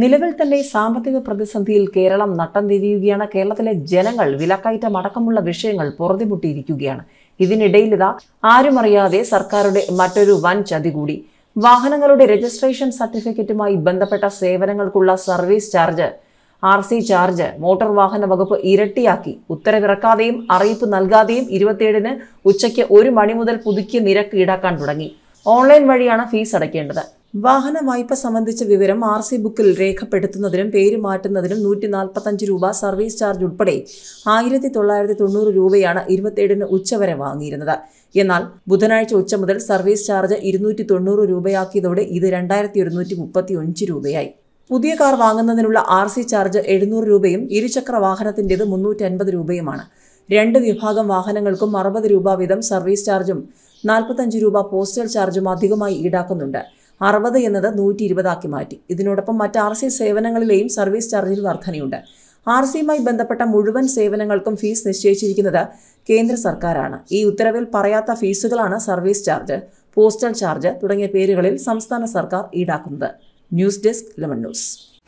നിലവിൽ തന്നെ സാമ്പത്തിക പ്രതിസന്ധിയിൽ കേരളം നട്ടം തിരിയുകയാണ് കേരളത്തിലെ ജനങ്ങൾ വിലക്കയറ്റം അടക്കമുള്ള വിഷയങ്ങൾ പുറതിമുട്ടിയിരിക്കുകയാണ് ഇതിനിടയിൽ ഇതാ ആരും അറിയാതെ സർക്കാരുടെ മറ്റൊരു വൻ ചതി കൂടി വാഹനങ്ങളുടെ രജിസ്ട്രേഷൻ സർട്ടിഫിക്കറ്റുമായി ബന്ധപ്പെട്ട സേവനങ്ങൾക്കുള്ള service charge R C charge motor വാഹന വകുപ്പ് ഇരട്ടിയാക്കി ഉത്തരവിറക്കാതെയും അറിയിപ്പ് നൽകാതെയും ഇരുപത്തിയേഴിന് ഉച്ചയ്ക്ക് ഒരു മണി മുതൽ പുതുക്കിയ നിരക്ക് ഈടാക്കാൻ തുടങ്ങി ഓൺലൈൻ വഴിയാണ് ഫീസ് അടയ്ക്കേണ്ടത് വാഹന വായ്പ സംബന്ധിച്ച വിവരം ആർ സി ബുക്കിൽ രേഖപ്പെടുത്തുന്നതിനും പേര് മാറ്റുന്നതിനും നൂറ്റി നാൽപ്പത്തഞ്ച് രൂപ സർവീസ് ചാർജ് ഉൾപ്പെടെ ആയിരത്തി തൊള്ളായിരത്തി തൊണ്ണൂറ് രൂപയാണ് ഇരുപത്തിയേഴിന് ഉച്ചവരെ വാങ്ങിയിരുന്നത് എന്നാൽ ബുധനാഴ്ച ഉച്ച മുതൽ സർവീസ് ചാർജ് ഇരുന്നൂറ്റി തൊണ്ണൂറ് രൂപയാക്കിയതോടെ ഇത് രണ്ടായിരത്തി ഒരുന്നൂറ്റി മുപ്പത്തി അഞ്ച് രൂപയായി പുതിയ കാർ വാങ്ങുന്നതിനുള്ള ആർ സി ചാർജ് എഴുന്നൂറ് രൂപയും ഇരുചക്ര വാഹനത്തിൻ്റെത് മുന്നൂറ്റി അൻപത് രൂപയുമാണ് രണ്ട് വിഭാഗം വാഹനങ്ങൾക്കും അറുപത് രൂപ വീതം സർവീസ് ചാർജും നാൽപ്പത്തഞ്ച് രൂപ പോസ്റ്റൽ ചാർജും അധികമായി ഈടാക്കുന്നുണ്ട് അറുപത് എന്നത് നൂറ്റി ഇരുപതാക്കി മാറ്റി ഇതിനോടൊപ്പം മറ്റ് ആർ സി സേവനങ്ങളിലെയും സർവീസ് ചാർജിൽ വർധനയുണ്ട് ആർ സിയുമായി ബന്ധപ്പെട്ട മുഴുവൻ സേവനങ്ങൾക്കും ഫീസ് നിശ്ചയിച്ചിരിക്കുന്നത് കേന്ദ്ര സർക്കാരാണ് ഈ ഉത്തരവിൽ പറയാത്ത ഫീസുകളാണ് സർവീസ് ചാർജ് പോസ്റ്റൽ ചാർജ് തുടങ്ങിയ പേരുകളിൽ സംസ്ഥാന സർക്കാർ ഈടാക്കുന്നത് ന്യൂസ് ഡെസ്ക് ലെമൺ ന്യൂസ്